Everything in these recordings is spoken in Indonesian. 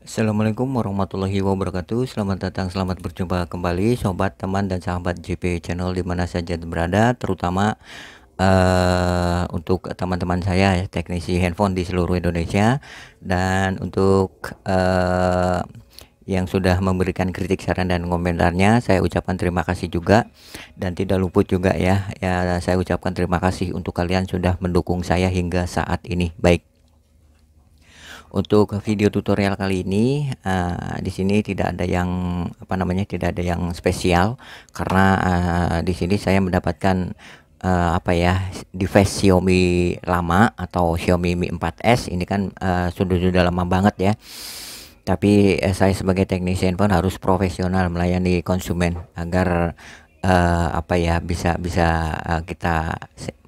Assalamualaikum warahmatullahi wabarakatuh Selamat datang, selamat berjumpa kembali Sobat, teman, dan sahabat JP Channel Dimana saja berada Terutama uh, untuk teman-teman saya ya, teknisi handphone di seluruh Indonesia dan untuk uh, yang sudah memberikan kritik saran dan komentarnya saya ucapkan terima kasih juga dan tidak luput juga ya ya saya ucapkan terima kasih untuk kalian sudah mendukung saya hingga saat ini baik untuk video tutorial kali ini uh, di sini tidak ada yang apa namanya tidak ada yang spesial karena uh, di sini saya mendapatkan uh, apa ya device Xiaomi lama atau Xiaomi Mi 4S ini kan uh, eh, sudah sudah lama banget ya tapi eh, saya sebagai teknisi handphone harus profesional melayani konsumen agar uh, apa ya bisa bisa uh, kita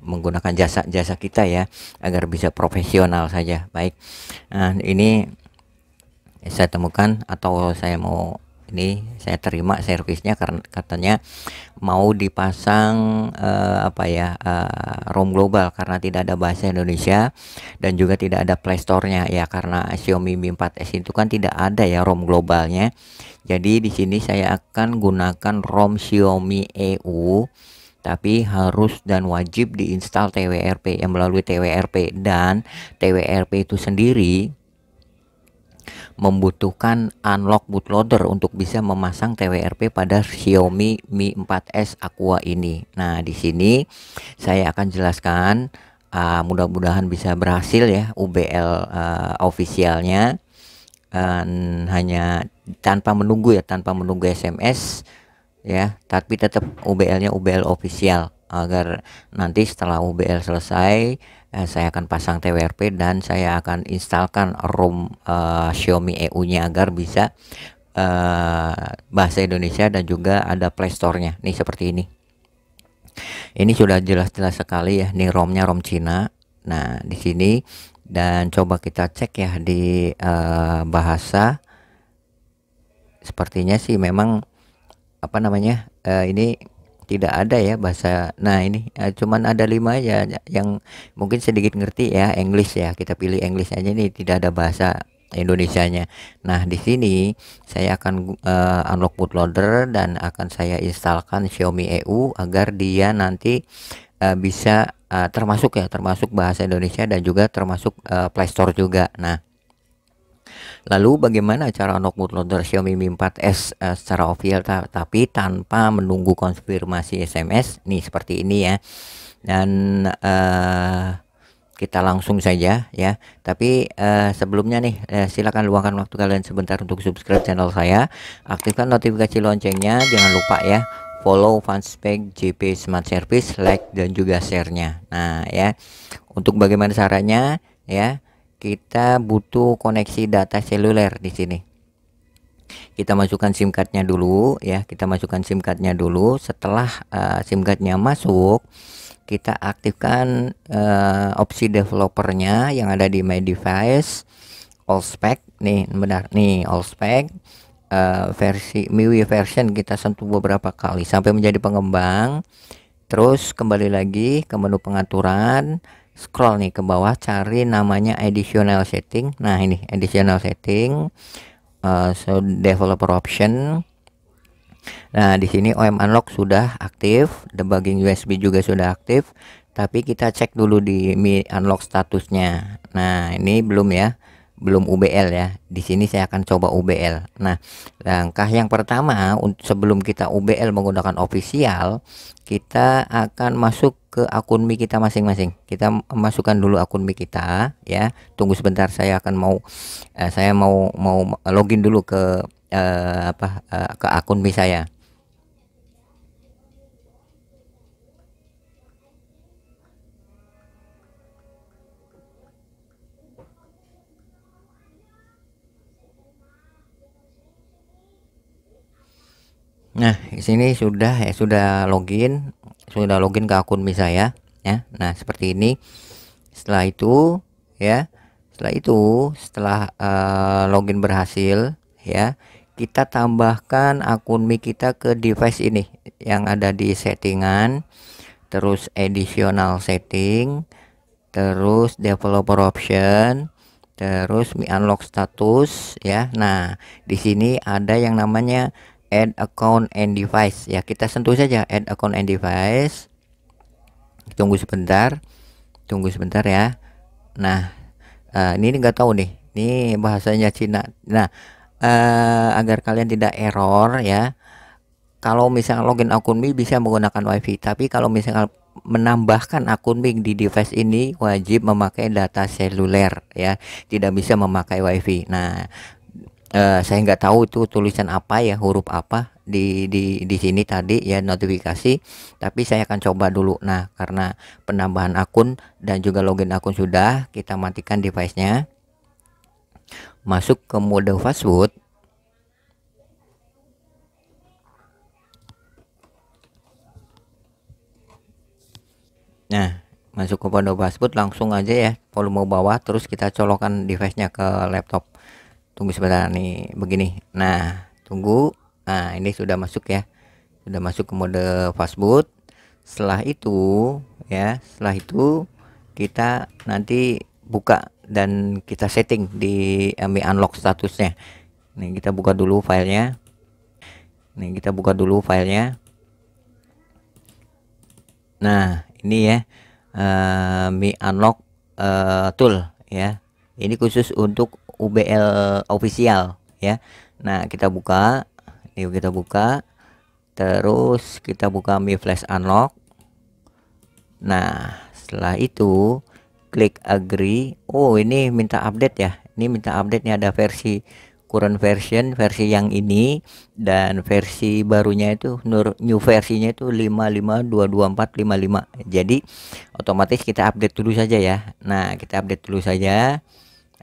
menggunakan jasa-jasa kita ya agar bisa profesional saja baik nah ini saya temukan atau saya mau ini saya terima servisnya karena katanya mau dipasang uh, apa ya uh, ROM global karena tidak ada bahasa Indonesia dan juga tidak ada Play Store-nya ya karena Xiaomi Mi 4S itu kan tidak ada ya ROM globalnya. Jadi di sini saya akan gunakan ROM Xiaomi EU tapi harus dan wajib diinstal TWRP yang melalui TWRP dan TWRP itu sendiri membutuhkan unlock bootloader untuk bisa memasang TWRP pada Xiaomi Mi 4S Aqua ini. Nah, di sini saya akan jelaskan uh, mudah-mudahan bisa berhasil ya UBL uh, ah, officialnya uh, hanya tanpa menunggu ya, tanpa menunggu SMS ya, tapi tetap UBL-nya UBL official agar nanti setelah UBL selesai eh, saya akan pasang TWRP dan saya akan instalkan ROM eh, Xiaomi EU-nya agar bisa eh, bahasa Indonesia dan juga ada Play store nya nih seperti ini ini sudah jelas-jelas sekali ya nih ROM-nya ROM Cina nah di sini dan coba kita cek ya di eh, bahasa sepertinya sih memang apa namanya eh, ini tidak ada ya bahasa nah ini uh, cuman ada lima ya yang mungkin sedikit ngerti ya English ya kita pilih English aja nih tidak ada bahasa Indonesia nya. nah di sini saya akan uh, unlock bootloader dan akan saya instalkan Xiaomi EU agar dia nanti uh, bisa uh, termasuk ya termasuk bahasa Indonesia dan juga termasuk uh, Play Store juga nah Lalu bagaimana cara untuk loader Xiaomi Mi 4S uh, eh, secara official tapi tanpa menunggu konfirmasi SMS? Nih seperti ini ya. Dan uh, kita langsung saja ya. Tapi uh, sebelumnya nih uh, silakan luangkan waktu kalian sebentar untuk subscribe channel saya, aktifkan notifikasi loncengnya, jangan lupa ya follow Fanspec JP Smart Service, like dan juga share-nya. Nah, ya. Untuk bagaimana caranya ya? kita butuh koneksi data seluler di sini kita masukkan SIM cardnya dulu ya kita masukkan SIM cardnya dulu setelah uh, SIM cardnya masuk kita aktifkan uh, opsi developernya yang ada di my device all spec nih benar nih all spec uh, versi MIUI version kita sentuh beberapa kali sampai menjadi pengembang terus kembali lagi ke menu pengaturan scroll nih ke bawah cari namanya additional setting nah ini additional setting uh, so developer option nah di sini OM unlock sudah aktif debugging USB juga sudah aktif tapi kita cek dulu di mi unlock statusnya nah ini belum ya belum UBL ya. Di sini saya akan coba UBL. Nah, langkah yang pertama sebelum kita UBL menggunakan official, kita akan masuk ke akun Mi kita masing-masing. Kita masukkan dulu akun Mi kita ya. Tunggu sebentar saya akan mau eh, saya mau mau login dulu ke eh, apa eh, ke akun Mi saya. Nah, di sini sudah ya sudah login, sudah login ke akun Mi saya ya. Nah, seperti ini. Setelah itu ya, setelah itu setelah uh, login berhasil ya, kita tambahkan akun Mi kita ke device ini yang ada di settingan, terus additional setting, terus developer option, terus Mi unlock status ya. Nah, di sini ada yang namanya add account and device ya kita sentuh saja add account and device tunggu sebentar tunggu sebentar ya nah uh, ini nggak tahu nih ini bahasanya Cina nah uh, agar kalian tidak error ya kalau misalnya login akun Mi bisa menggunakan WiFi tapi kalau misalnya menambahkan akun Mi di device ini wajib memakai data seluler ya tidak bisa memakai WiFi nah Eh, saya nggak tahu itu tulisan apa ya huruf apa di di di sini tadi ya notifikasi tapi saya akan coba dulu nah karena penambahan akun dan juga login akun sudah kita matikan device-nya masuk ke mode fastboot nah masuk ke mode fastboot langsung aja ya volume bawah terus kita colokan device-nya ke laptop tunggu sebentar nih begini nah tunggu nah ini sudah masuk ya sudah masuk ke mode fastboot setelah itu ya setelah itu kita nanti buka dan kita setting di MI unlock statusnya nih kita buka dulu filenya nih kita buka dulu filenya nah ini ya uh, eh, Mi Unlock uh, tool ya ini khusus untuk UBL official ya nah kita buka yuk kita buka terus kita buka Mi Flash Unlock nah setelah itu klik agree oh ini minta update ya ini minta update nih ada versi current version versi yang ini dan versi barunya itu new versinya itu lima. jadi otomatis kita update dulu saja ya Nah kita update dulu saja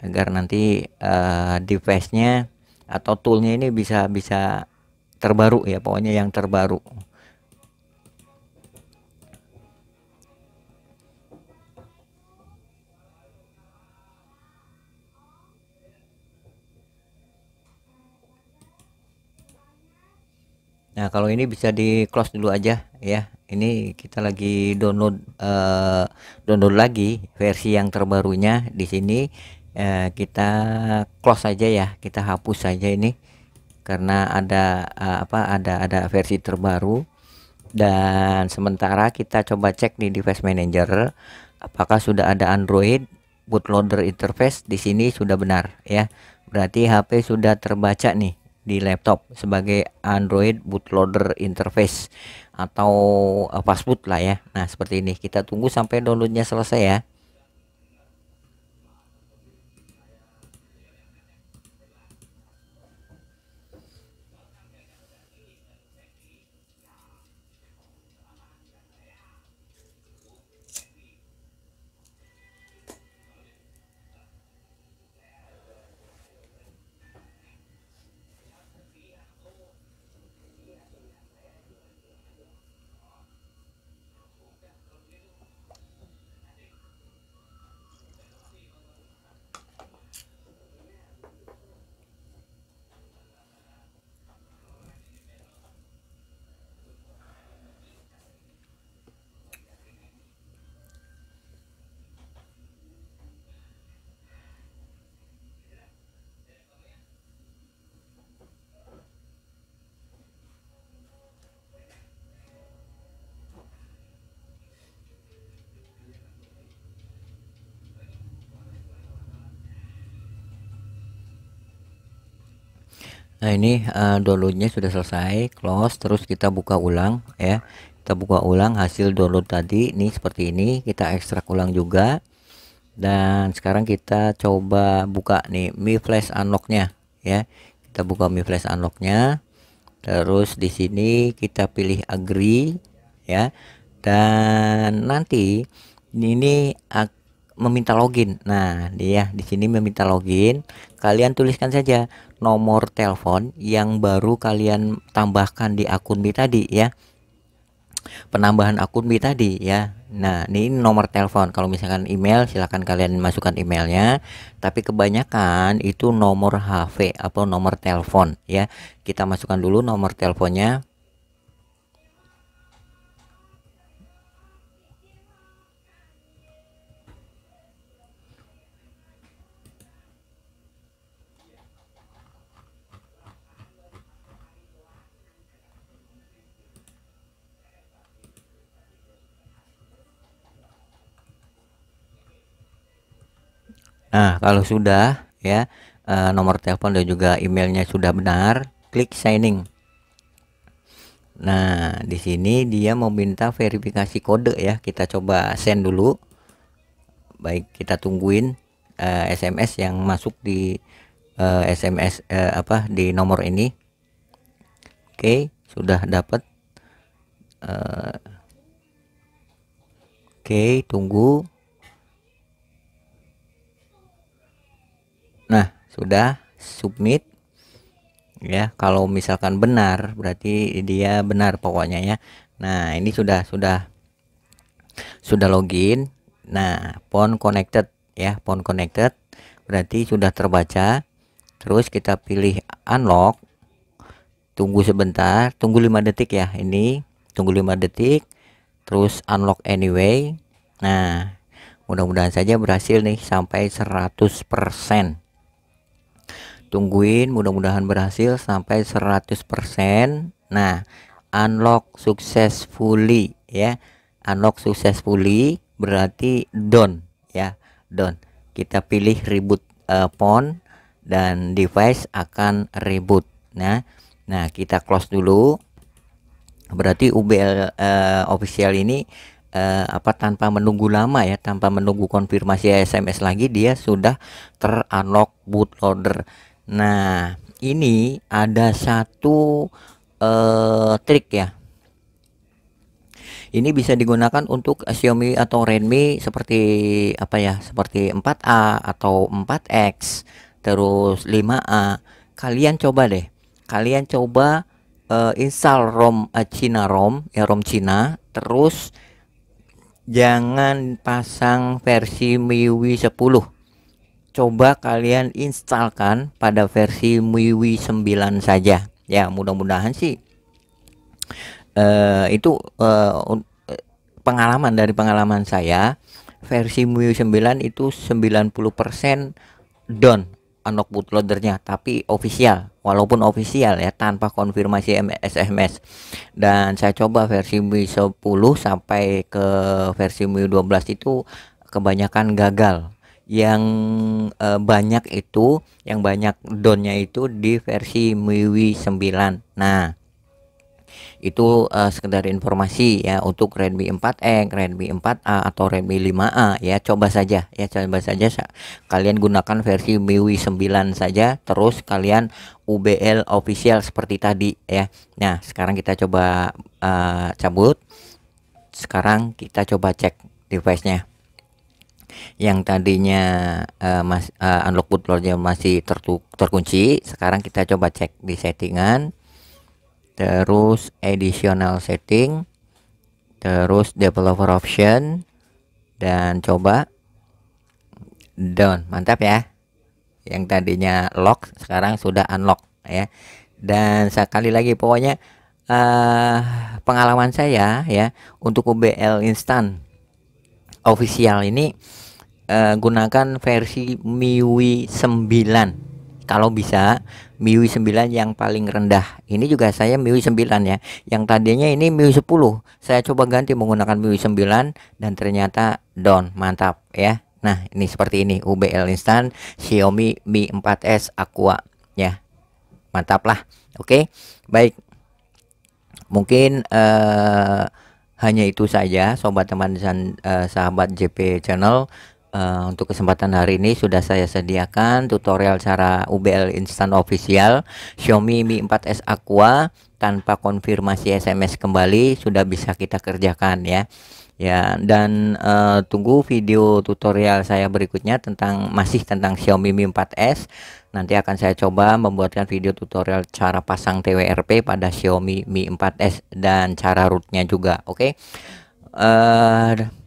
agar nanti uh, device-nya atau toolnya ini bisa bisa terbaru ya pokoknya yang terbaru Nah, kalau ini bisa di close dulu aja ya. Ini kita lagi download uh, download lagi versi yang terbarunya di sini eh, kita close saja ya kita hapus saja ini karena ada eh, apa ada ada versi terbaru dan sementara kita coba cek di device manager apakah sudah ada Android bootloader interface di sini sudah benar ya berarti HP sudah terbaca nih di laptop sebagai Android bootloader interface atau fastboot eh, lah ya. Nah, seperti ini. Kita tunggu sampai downloadnya selesai ya. nah ini uh, downloadnya sudah selesai close terus kita buka ulang ya kita buka ulang hasil download tadi ini seperti ini kita ekstrak ulang juga dan sekarang kita coba buka nih Mi Flash Unlocknya ya kita buka Mi Flash Unlocknya terus di sini kita pilih agree ya dan nanti ini akan meminta login. Nah, dia di sini meminta login. Kalian tuliskan saja nomor telepon yang baru kalian tambahkan di akun B tadi ya. Penambahan akun B tadi ya. Nah, ini nomor telepon. Kalau misalkan email, silahkan kalian masukkan emailnya. Tapi kebanyakan itu nomor HP atau nomor telepon ya. Kita masukkan dulu nomor teleponnya Nah, kalau sudah ya eh, nomor telepon dan juga emailnya sudah benar, klik signing. Nah, di sini dia meminta verifikasi kode ya. Kita coba send dulu. Baik, kita tungguin uh, eh, SMS yang masuk di uh, eh, SMS uh, apa di nomor ini. Oke, okay, sudah dapat. Uh, Oke, okay, tunggu. nah sudah submit ya kalau misalkan benar berarti dia benar pokoknya ya nah ini sudah sudah sudah login nah pon connected ya pon connected berarti sudah terbaca terus kita pilih unlock tunggu sebentar tunggu 5 detik ya ini tunggu 5 detik terus unlock anyway nah mudah-mudahan saja berhasil nih sampai 100% tungguin mudah-mudahan berhasil sampai 100% nah unlock successfully ya unlock successfully berarti done ya done kita pilih reboot uh, phone dan device akan reboot nah nah kita close dulu berarti UBL uh, eh, official ini uh, apa tanpa menunggu lama ya tanpa menunggu konfirmasi SMS lagi dia sudah terunlock bootloader Nah, ini ada satu uh, trik ya. Ini bisa digunakan untuk Xiaomi atau Redmi seperti apa ya? Seperti 4A atau 4X, terus 5A. Kalian coba deh. Kalian coba uh, install ROM uh, eh, Cina ROM, ya ROM Cina, terus jangan pasang versi MIUI 10 coba kalian instalkan pada versi MIUI 9 saja ya mudah-mudahan sih uh, itu uh, pengalaman dari pengalaman saya versi MIUI 9 itu 90% down unlock bootloadernya, tapi official walaupun official ya tanpa konfirmasi SMS dan saya coba versi MIUI 10 sampai ke versi MIUI 12 itu kebanyakan gagal yang uh, banyak itu yang banyak donnya itu di versi MIUI 9 nah itu uh, sekedar informasi ya untuk Redmi 4X, Redmi 4A atau Redmi 5A ya coba saja ya coba saja kalian gunakan versi MIUI 9 saja terus kalian UBL official seperti tadi ya. Nah, sekarang kita coba uh, cabut. Sekarang kita coba cek device-nya yang tadinya uh, mas, uh, unlock bootloadernya masih terkunci sekarang kita coba cek di settingan terus additional setting terus developer option dan coba down mantap ya yang tadinya lock sekarang sudah unlock ya dan sekali lagi pokoknya uh, pengalaman saya ya untuk UBL instan official ini uh, gunakan versi MIUI 9 kalau bisa MIUI 9 yang paling rendah ini juga saya MIUI 9 ya yang tadinya ini MIUI 10 saya coba ganti menggunakan MIUI 9 dan ternyata down mantap ya Nah, ini seperti ini UBL instan Xiaomi Mi 4S Aqua ya. Mantap lah. Oke. Okay? Baik. Mungkin uh, hanya itu saja sobat teman dan uh, sahabat JP channel uh, untuk kesempatan hari ini sudah saya sediakan tutorial cara UBL Instant Official Xiaomi Mi 4S Aqua tanpa konfirmasi SMS kembali sudah bisa kita kerjakan ya ya dan uh, tunggu video tutorial saya berikutnya tentang masih tentang Xiaomi Mi 4S nanti akan saya coba membuatkan video tutorial cara pasang TWRP pada Xiaomi Mi 4S dan cara rootnya juga oke okay? uh, eh,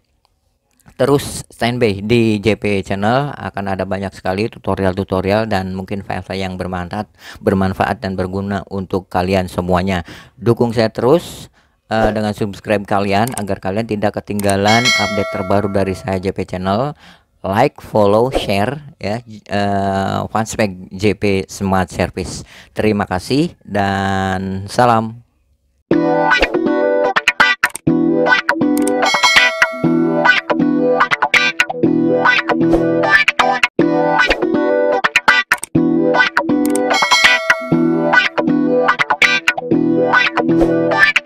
terus standby di JP channel akan ada banyak sekali tutorial-tutorial dan mungkin file-file yang bermanfaat bermanfaat dan berguna untuk kalian semuanya dukung saya terus uh, dengan subscribe kalian agar kalian tidak ketinggalan update terbaru dari saya JP channel like, follow, share ya uh, eh, fanspec JP Smart Service. Terima kasih dan salam. What?